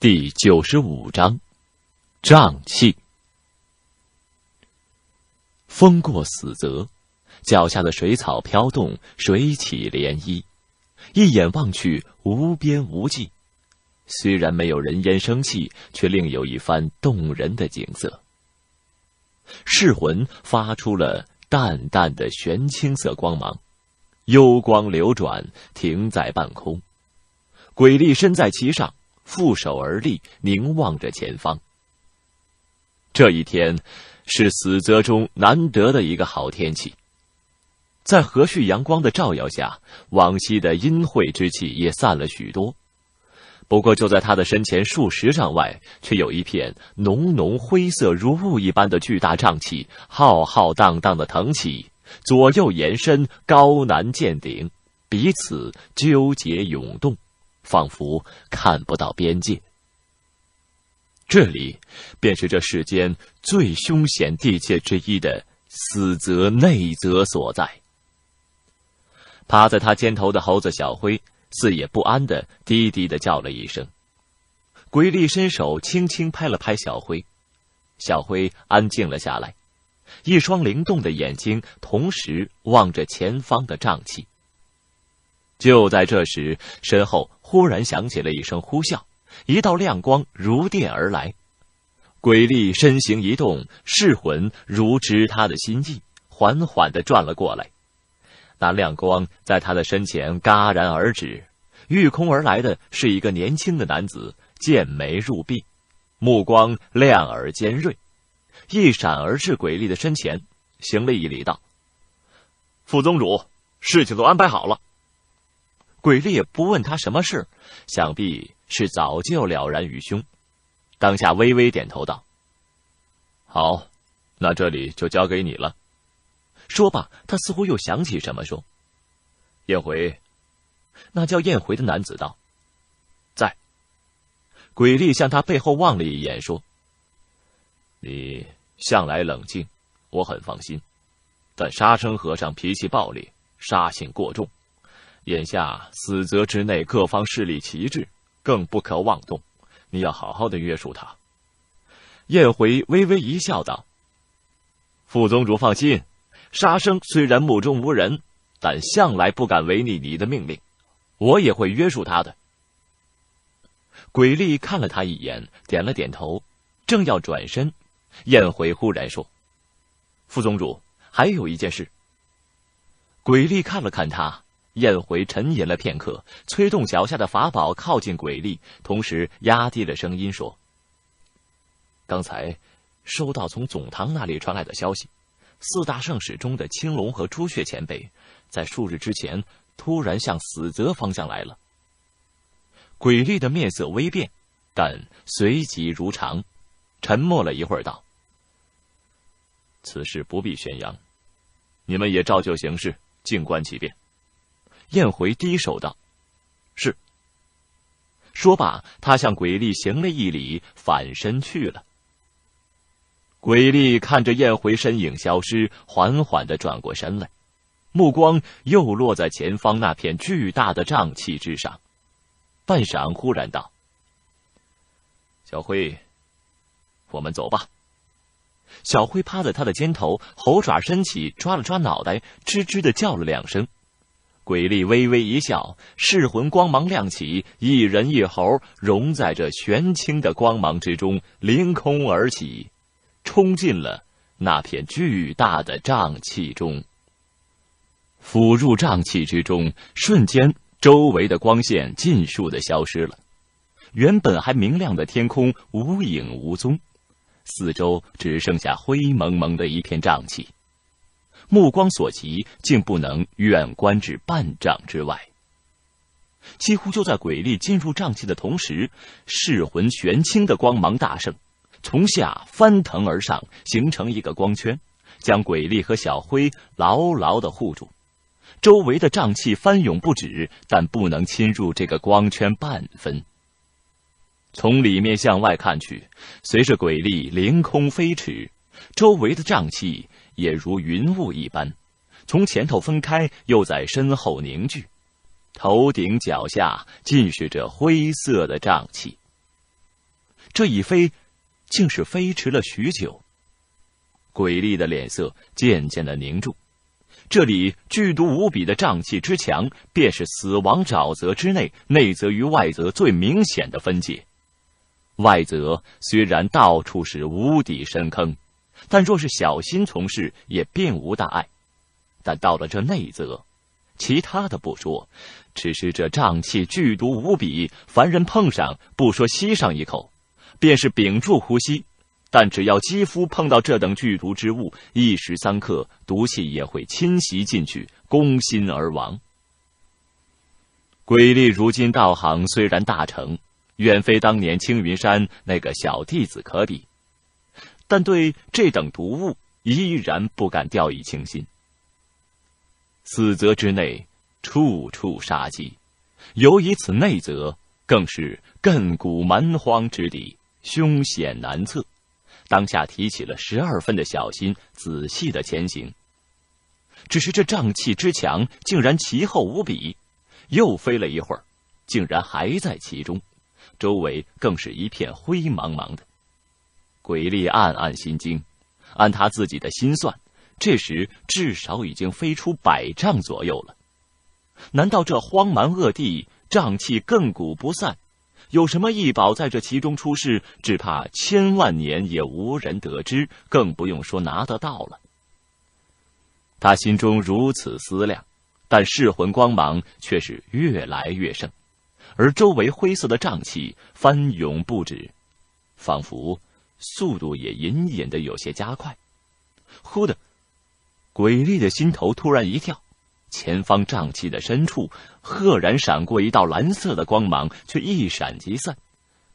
第九十五章，瘴气。风过死泽，脚下的水草飘动，水起涟漪，一眼望去无边无际。虽然没有人烟生气，却另有一番动人的景色。噬魂发出了淡淡的玄青色光芒，幽光流转，停在半空，鬼力身在其上。负手而立，凝望着前方。这一天，是死泽中难得的一个好天气。在和煦阳光的照耀下，往昔的阴晦之气也散了许多。不过，就在他的身前数十丈外，却有一片浓浓灰色如雾一般的巨大瘴气，浩浩荡荡的腾起，左右延伸，高难见顶，彼此纠结涌动。仿佛看不到边界。这里，便是这世间最凶险地界之一的死泽内泽所在。趴在他肩头的猴子小灰，四也不安的低低的叫了一声。鬼力伸手轻轻拍了拍小灰，小灰安静了下来，一双灵动的眼睛同时望着前方的瘴气。就在这时，身后。忽然响起了一声呼啸，一道亮光如电而来。鬼厉身形一动，噬魂如知他的心意，缓缓的转了过来。那亮光在他的身前戛然而止。御空而来的是一个年轻的男子，剑眉入臂，目光亮而尖锐，一闪而至鬼厉的身前，行了一礼道：“副宗主，事情都安排好了。”鬼力也不问他什么事，想必是早就了然于胸。当下微微点头道：“好，那这里就交给你了。”说罢，他似乎又想起什么，说：“燕回。”那叫燕回的男子道：“在。”鬼力向他背后望了一眼，说：“你向来冷静，我很放心。但杀生和尚脾气暴烈，杀性过重。”眼下死泽之内，各方势力旗帜，更不可妄动。你要好好的约束他。”燕回微微一笑，道：“副宗主放心，杀生虽然目中无人，但向来不敢违逆你的命令，我也会约束他的。”鬼厉看了他一眼，点了点头，正要转身，燕回忽然说：“副宗主，还有一件事。”鬼厉看了看他。燕回沉吟了片刻，催动脚下的法宝靠近鬼厉，同时压低了声音说：“刚才收到从总堂那里传来的消息，四大圣使中的青龙和朱雀前辈，在数日之前突然向死泽方向来了。”鬼厉的面色微变，但随即如常，沉默了一会儿道：“此事不必宣扬，你们也照旧行事，静观其变。”燕回低首道：“是。”说罢，他向鬼厉行了一礼，返身去了。鬼厉看着燕回身影消失，缓缓的转过身来，目光又落在前方那片巨大的瘴气之上。半晌，忽然道：“小辉，我们走吧。”小辉趴在他的肩头，猴爪伸起，抓了抓脑袋，吱吱的叫了两声。鬼厉微微一笑，噬魂光芒亮起，一人一猴融在这玄清的光芒之中，凌空而起，冲进了那片巨大的瘴气中。俯入瘴气之中，瞬间周围的光线尽数的消失了，原本还明亮的天空无影无踪，四周只剩下灰蒙蒙的一片瘴气。目光所及，竟不能远观至半丈之外。几乎就在鬼力进入瘴气的同时，噬魂玄清的光芒大盛，从下翻腾而上，形成一个光圈，将鬼力和小灰牢牢的护住。周围的瘴气翻涌不止，但不能侵入这个光圈半分。从里面向外看去，随着鬼力凌空飞驰，周围的瘴气。也如云雾一般，从前头分开，又在身后凝聚。头顶脚下尽是这灰色的瘴气。这一飞，竟是飞驰了许久。鬼厉的脸色渐渐的凝重。这里剧毒无比的瘴气之强，便是死亡沼泽之内内则与外则最明显的分界。外则虽然到处是无底深坑。但若是小心从事，也并无大碍。但到了这内则，其他的不说，只是这瘴气剧毒无比，凡人碰上，不说吸上一口，便是屏住呼吸，但只要肌肤碰到这等剧毒之物，一时三刻，毒气也会侵袭进去，攻心而亡。鬼力如今道行虽然大成，远非当年青云山那个小弟子可比。但对这等毒物，依然不敢掉以轻心。四泽之内，处处杀机；尤以此内泽，更是亘古蛮荒之地，凶险难测。当下提起了十二分的小心，仔细的前行。只是这瘴气之墙竟然奇厚无比。又飞了一会儿，竟然还在其中。周围更是一片灰茫茫的。鬼厉暗暗心惊，按他自己的心算，这时至少已经飞出百丈左右了。难道这荒蛮恶地瘴气亘古不散，有什么异宝在这其中出世？只怕千万年也无人得知，更不用说拿得到了。他心中如此思量，但噬魂光芒却是越来越盛，而周围灰色的瘴气翻涌不止，仿佛……速度也隐隐的有些加快，忽的，鬼厉的心头突然一跳，前方瘴气的深处赫然闪过一道蓝色的光芒，却一闪即散。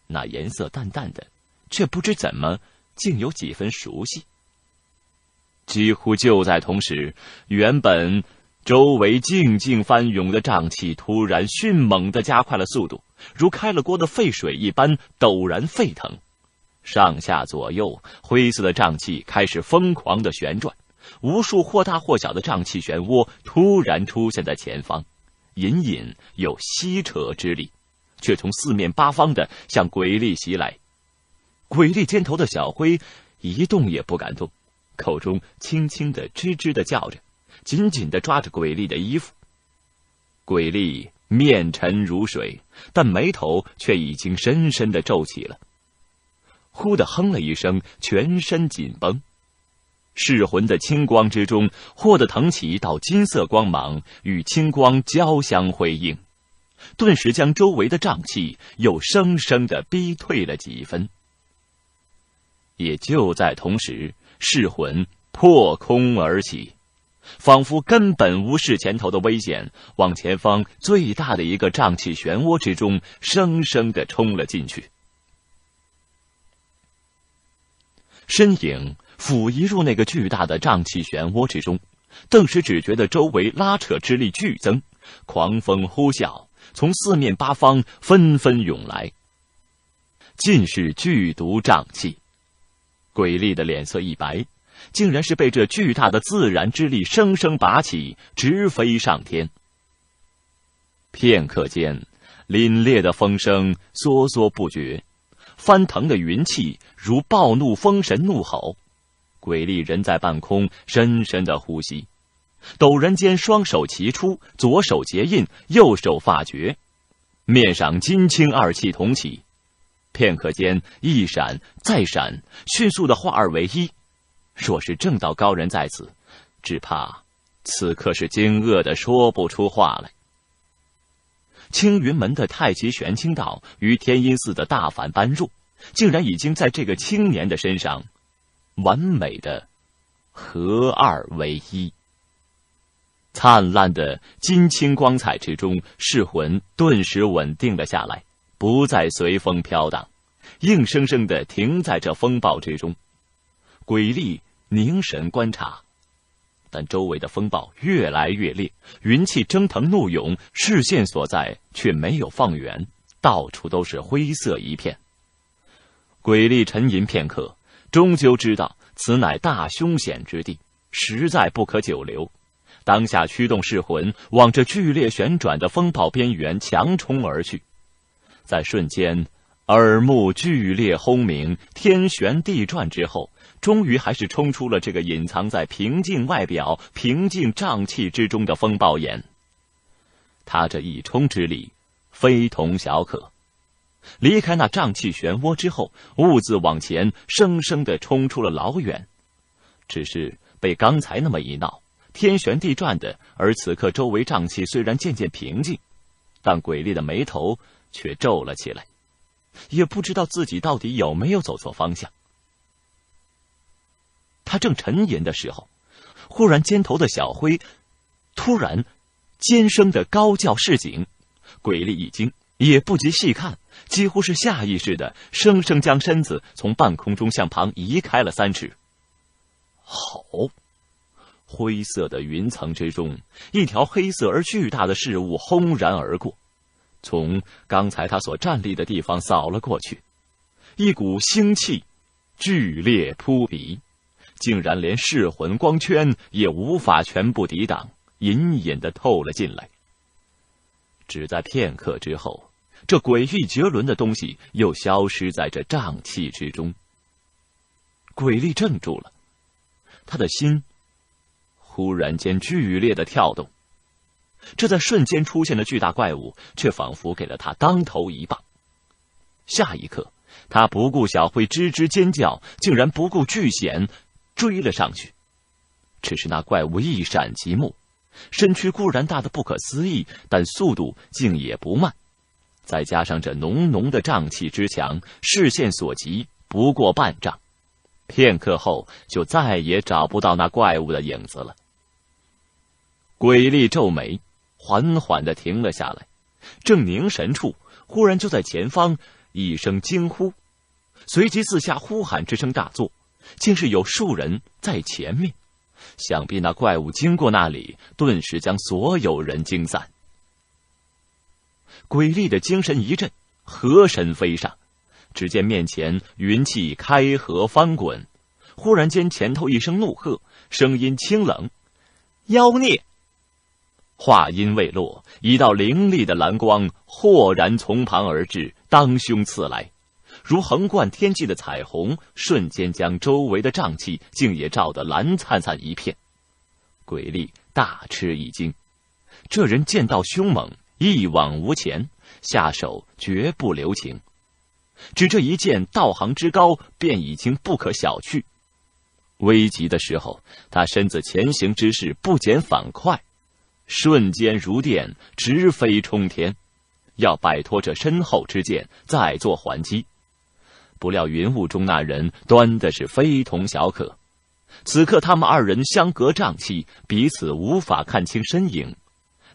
那颜色淡淡的，却不知怎么竟有几分熟悉。几乎就在同时，原本周围静静翻涌的瘴气突然迅猛的加快了速度，如开了锅的沸水一般陡然沸腾。上下左右，灰色的瘴气开始疯狂的旋转，无数或大或小的瘴气漩涡突然出现在前方，隐隐有吸扯之力，却从四面八方的向鬼力袭来。鬼力肩头的小灰一动也不敢动，口中轻轻的吱吱的叫着，紧紧的抓着鬼力的衣服。鬼力面沉如水，但眉头却已经深深的皱起了。忽地哼了一声，全身紧绷，噬魂的青光之中，霍的腾起一道金色光芒，与青光交相辉映，顿时将周围的瘴气又生生的逼退了几分。也就在同时，噬魂破空而起，仿佛根本无视前头的危险，往前方最大的一个瘴气漩涡之中生生的冲了进去。身影俯移入那个巨大的瘴气漩涡之中，顿时只觉得周围拉扯之力剧增，狂风呼啸，从四面八方纷纷涌来，尽是剧毒瘴气。鬼厉的脸色一白，竟然是被这巨大的自然之力生生拔起，直飞上天。片刻间，凛冽的风声嗖嗖不绝。翻腾的云气如暴怒风神怒吼，鬼力人在半空深深的呼吸，陡然间双手齐出，左手结印，右手发诀，面上金青二气同起，片刻间一闪再闪，迅速的化二为一。若是正道高人在此，只怕此刻是惊愕的说不出话来。青云门的太极玄清道与天音寺的大凡般若，竟然已经在这个青年的身上，完美的合二为一。灿烂的金青光彩之中，噬魂顿时稳定了下来，不再随风飘荡，硬生生的停在这风暴之中，鬼力凝神观察。但周围的风暴越来越烈，云气蒸腾怒涌，视线所在却没有放远，到处都是灰色一片。鬼厉沉吟片刻，终究知道此乃大凶险之地，实在不可久留。当下驱动噬魂，往这剧烈旋转的风暴边缘强冲而去。在瞬间，耳目剧烈轰鸣，天旋地转之后。终于还是冲出了这个隐藏在平静外表、平静瘴气之中的风暴眼。他这一冲之力非同小可，离开那瘴气漩涡之后，兀自往前，生生的冲出了老远。只是被刚才那么一闹，天旋地转的。而此刻周围瘴气虽然渐渐平静，但鬼厉的眉头却皱了起来，也不知道自己到底有没有走错方向。他正沉吟的时候，忽然肩头的小灰突然尖声的高叫示警，鬼力一惊，也不及细看，几乎是下意识的，生生将身子从半空中向旁移开了三尺。好，灰色的云层之中，一条黑色而巨大的事物轰然而过，从刚才他所站立的地方扫了过去，一股腥气剧烈扑鼻。竟然连噬魂光圈也无法全部抵挡，隐隐的透了进来。只在片刻之后，这诡异绝伦的东西又消失在这瘴气之中。鬼力怔住了，他的心忽然间剧烈的跳动。这在瞬间出现的巨大怪物，却仿佛给了他当头一棒。下一刻，他不顾小慧吱吱尖叫，竟然不顾巨险。追了上去，只是那怪物一闪即没，身躯固然大得不可思议，但速度竟也不慢。再加上这浓浓的瘴气之强，视线所及不过半丈，片刻后就再也找不到那怪物的影子了。鬼厉皱眉，缓缓的停了下来，正凝神处，忽然就在前方一声惊呼，随即四下呼喊之声大作。竟是有数人在前面，想必那怪物经过那里，顿时将所有人惊散。鬼厉的精神一震，河神飞上，只见面前云气开合翻滚，忽然间前头一声怒喝，声音清冷：“妖孽！”话音未落，一道凌厉的蓝光豁然从旁而至，当胸刺来。如横贯天际的彩虹，瞬间将周围的瘴气竟也照得蓝灿灿一片。鬼力大吃一惊，这人剑道凶猛，一往无前，下手绝不留情。只这一剑道行之高，便已经不可小觑。危急的时候，他身子前行之势不减反快，瞬间如电，直飞冲天，要摆脱这身后之剑，再做还击。不料云雾中那人端的是非同小可，此刻他们二人相隔瘴气，彼此无法看清身影，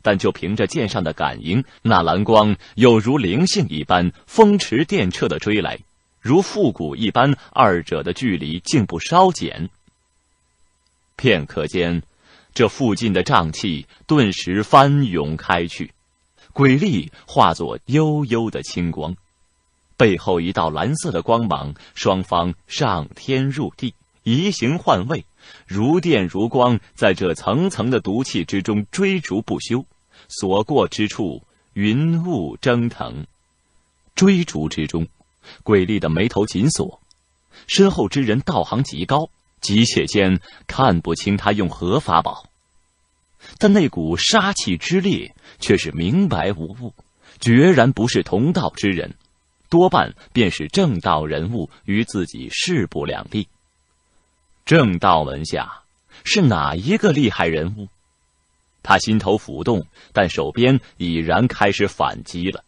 但就凭着剑上的感应，那蓝光有如灵性一般，风驰电掣的追来，如复古一般，二者的距离竟不稍减。片刻间，这附近的瘴气顿时翻涌开去，鬼力化作悠悠的青光。背后一道蓝色的光芒，双方上天入地，移形换位，如电如光，在这层层的毒气之中追逐不休，所过之处云雾蒸腾。追逐之中，鬼厉的眉头紧锁，身后之人道行极高，急切间看不清他用何法宝，但那股杀气之烈却是明白无误，决然不是同道之人。多半便是正道人物与自己势不两立。正道门下是哪一个厉害人物？他心头浮动，但手边已然开始反击了。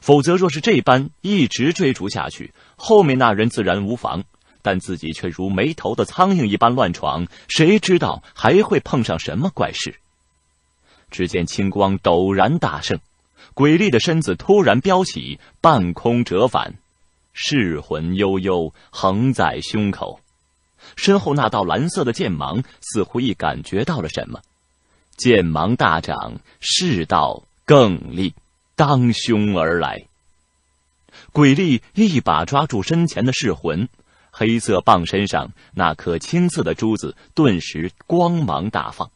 否则，若是这般一直追逐下去，后面那人自然无妨，但自己却如没头的苍蝇一般乱闯，谁知道还会碰上什么怪事？只见青光陡然大盛。鬼厉的身子突然飙起，半空折返，噬魂悠悠横在胸口，身后那道蓝色的剑芒似乎亦感觉到了什么，剑芒大涨，势道更厉，当胸而来。鬼力一把抓住身前的噬魂，黑色棒身上那颗青色的珠子顿时光芒大放。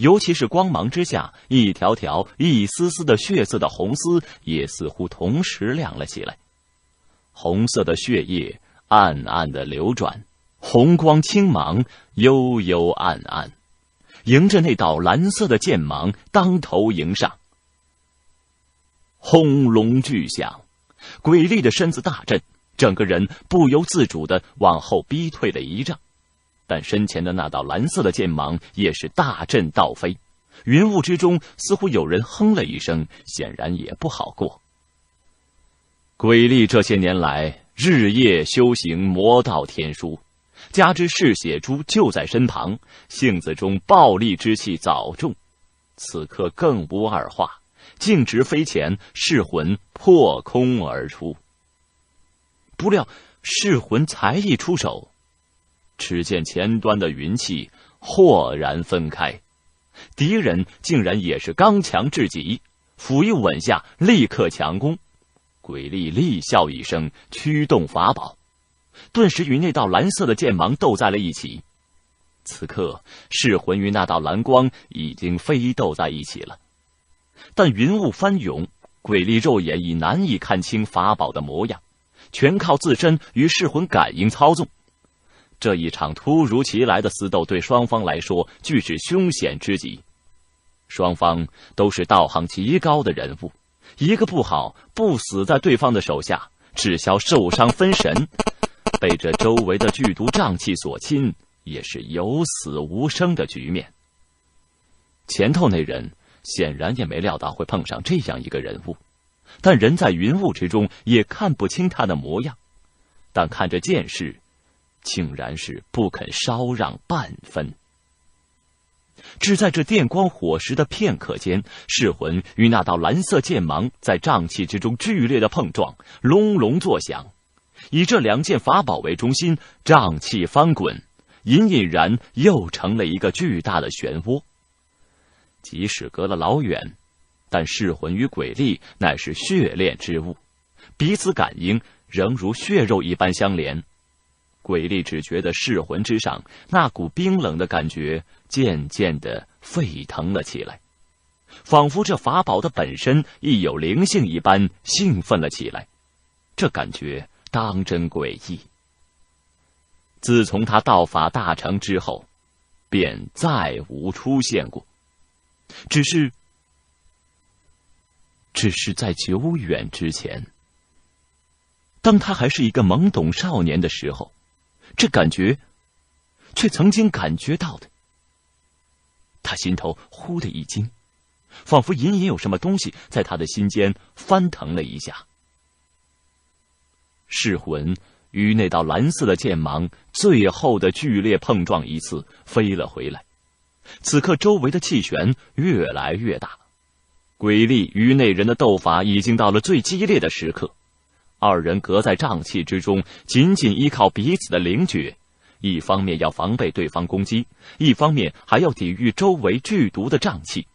尤其是光芒之下，一条条、一丝丝的血色的红丝也似乎同时亮了起来。红色的血液暗暗的流转，红光青芒悠悠暗暗，迎着那道蓝色的剑芒当头迎上。轰隆巨响，鬼厉的身子大震，整个人不由自主的往后逼退了一丈。但身前的那道蓝色的剑芒也是大震倒飞，云雾之中似乎有人哼了一声，显然也不好过。鬼厉这些年来日夜修行魔道天书，加之嗜血珠就在身旁，性子中暴戾之气早重，此刻更无二话，径直飞前噬魂破空而出。不料噬魂才一出手。只见前端的云气豁然分开，敌人竟然也是刚强至极，斧一稳下立刻强攻。鬼厉厉笑一声，驱动法宝，顿时与那道蓝色的剑芒斗在了一起。此刻噬魂与那道蓝光已经飞斗在一起了，但云雾翻涌，鬼厉肉眼已难以看清法宝的模样，全靠自身与噬魂感应操纵。这一场突如其来的私斗，对双方来说俱是凶险之极。双方都是道行极高的人物，一个不好，不死在对方的手下，只消受伤分神，被这周围的剧毒瘴气所侵，也是有死无生的局面。前头那人显然也没料到会碰上这样一个人物，但人在云雾之中，也看不清他的模样，但看着剑势。竟然是不肯稍让半分。只在这电光火石的片刻间，噬魂与那道蓝色剑芒在瘴气之中剧烈的碰撞，隆隆作响。以这两件法宝为中心，瘴气翻滚，隐隐然又成了一个巨大的漩涡。即使隔了老远，但噬魂与鬼力乃是血炼之物，彼此感应仍如血肉一般相连。鬼力只觉得噬魂之上那股冰冷的感觉渐渐的沸腾了起来，仿佛这法宝的本身亦有灵性一般兴奋了起来。这感觉当真诡异。自从他道法大成之后，便再无出现过。只是，只是在久远之前，当他还是一个懵懂少年的时候。这感觉，却曾经感觉到的。他心头忽的一惊，仿佛隐隐有什么东西在他的心间翻腾了一下。噬魂与那道蓝色的剑芒最后的剧烈碰撞一次，飞了回来。此刻周围的气旋越来越大，鬼力与那人的斗法已经到了最激烈的时刻。二人隔在瘴气之中，紧紧依靠彼此的灵觉，一方面要防备对方攻击，一方面还要抵御周围剧毒的瘴气。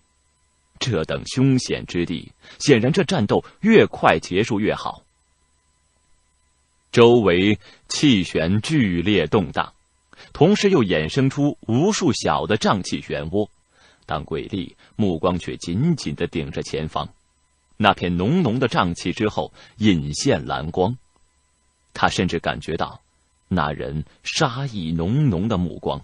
这等凶险之地，显然这战斗越快结束越好。周围气旋剧烈动荡，同时又衍生出无数小的瘴气漩涡，但鬼力目光却紧紧的盯着前方。那片浓浓的瘴气之后，隐现蓝光。他甚至感觉到那人杀意浓浓的目光。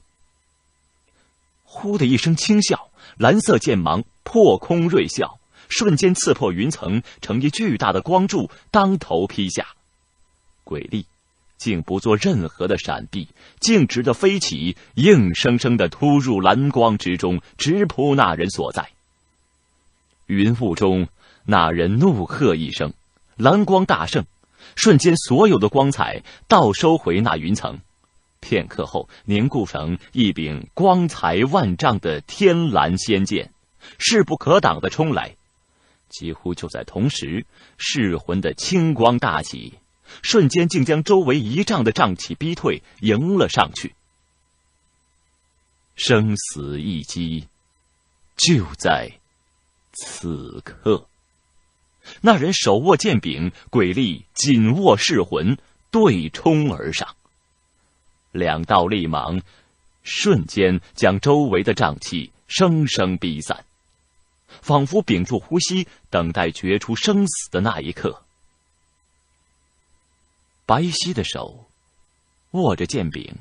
呼的一声轻笑，蓝色剑芒破空锐啸，瞬间刺破云层，成一巨大的光柱，当头劈下。鬼力竟不做任何的闪避，径直的飞起，硬生生的突入蓝光之中，直扑那人所在。云雾中。那人怒喝一声，蓝光大盛，瞬间所有的光彩倒收回那云层，片刻后凝固成一柄光彩万丈的天蓝仙剑，势不可挡的冲来。几乎就在同时，噬魂的青光大起，瞬间竟将周围一丈的瘴气逼退，迎了上去。生死一击，就在此刻。那人手握剑柄，鬼力紧握噬魂，对冲而上。两道力芒，瞬间将周围的瘴气生生逼散，仿佛屏住呼吸，等待决出生死的那一刻。白皙的手，握着剑柄，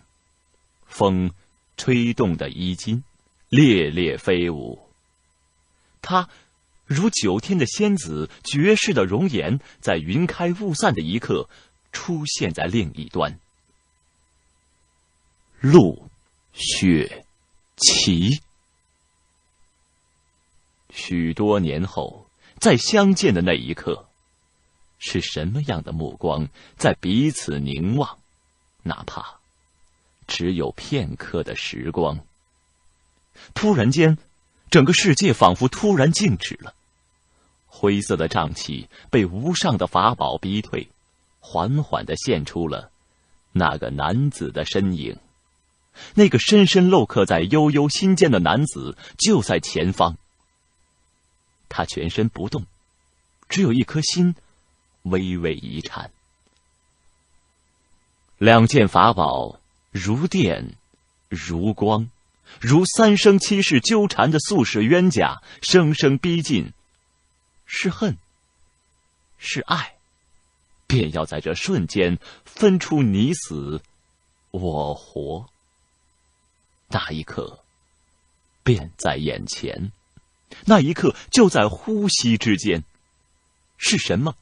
风，吹动的衣襟，猎猎飞舞。他。如九天的仙子，绝世的容颜，在云开雾散的一刻，出现在另一端。陆雪琪，许多年后，在相见的那一刻，是什么样的目光在彼此凝望？哪怕只有片刻的时光。突然间，整个世界仿佛突然静止了。灰色的瘴气被无上的法宝逼退，缓缓的现出了那个男子的身影。那个深深镂刻在悠悠心间的男子就在前方。他全身不动，只有一颗心微微一颤。两件法宝如电、如光、如三生七世纠缠的宿世冤家，生生逼近。是恨，是爱，便要在这瞬间分出你死我活。那一刻，便在眼前；那一刻，就在呼吸之间。是什么，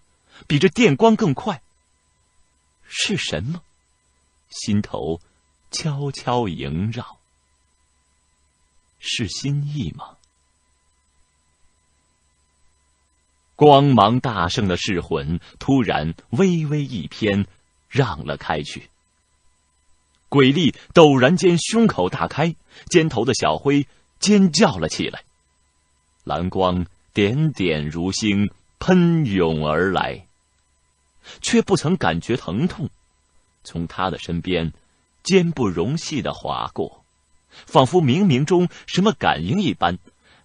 比这电光更快？是什么，心头悄悄萦绕？是心意吗？光芒大盛的噬魂突然微微一偏，让了开去。鬼力陡然间胸口大开，肩头的小灰尖叫了起来。蓝光点点如星喷涌而来，却不曾感觉疼痛，从他的身边，坚不容隙的划过，仿佛冥冥中什么感应一般，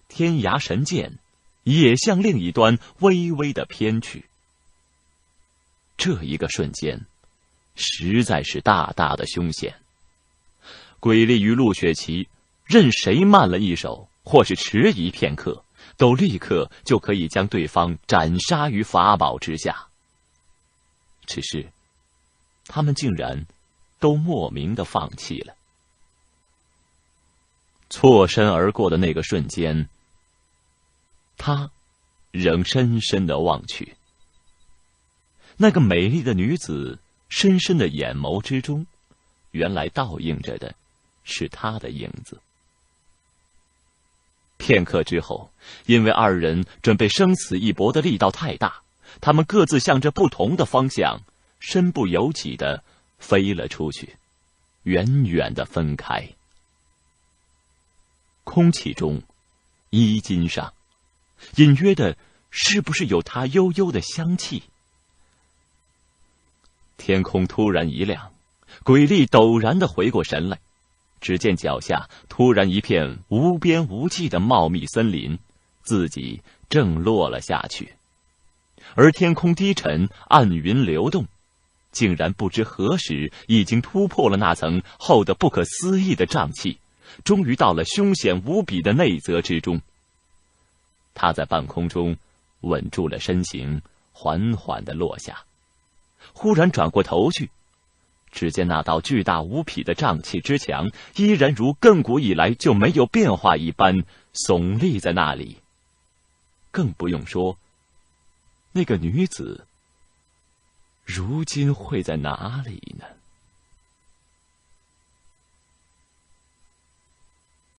天涯神剑。也向另一端微微的偏去。这一个瞬间，实在是大大的凶险。鬼力与陆雪琪，任谁慢了一手，或是迟疑片刻，都立刻就可以将对方斩杀于法宝之下。只是，他们竟然都莫名的放弃了，错身而过的那个瞬间。他仍深深的望去。那个美丽的女子深深的眼眸之中，原来倒映着的，是他的影子。片刻之后，因为二人准备生死一搏的力道太大，他们各自向着不同的方向，身不由己的飞了出去，远远的分开。空气中，衣襟上。隐约的，是不是有它悠悠的香气？天空突然一亮，鬼力陡然的回过神来，只见脚下突然一片无边无际的茂密森林，自己正落了下去，而天空低沉，暗云流动，竟然不知何时已经突破了那层厚的不可思议的瘴气，终于到了凶险无比的内泽之中。他在半空中稳住了身形，缓缓的落下。忽然转过头去，只见那道巨大无匹的瘴气之墙依然如亘古以来就没有变化一般耸立在那里。更不用说，那个女子如今会在哪里呢？